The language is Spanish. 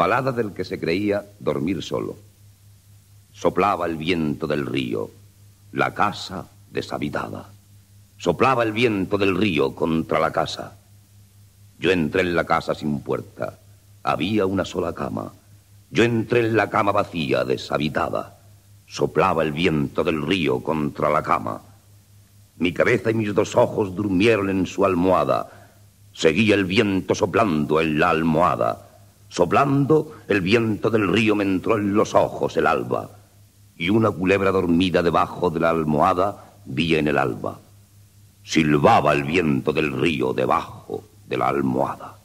balada del que se creía dormir solo. Soplaba el viento del río, la casa deshabitada. Soplaba el viento del río contra la casa. Yo entré en la casa sin puerta. Había una sola cama. Yo entré en la cama vacía, deshabitada. Soplaba el viento del río contra la cama. Mi cabeza y mis dos ojos durmieron en su almohada. Seguía el viento soplando en la almohada. Soplando, el viento del río me entró en los ojos el alba, y una culebra dormida debajo de la almohada vi en el alba. Silbaba el viento del río debajo de la almohada.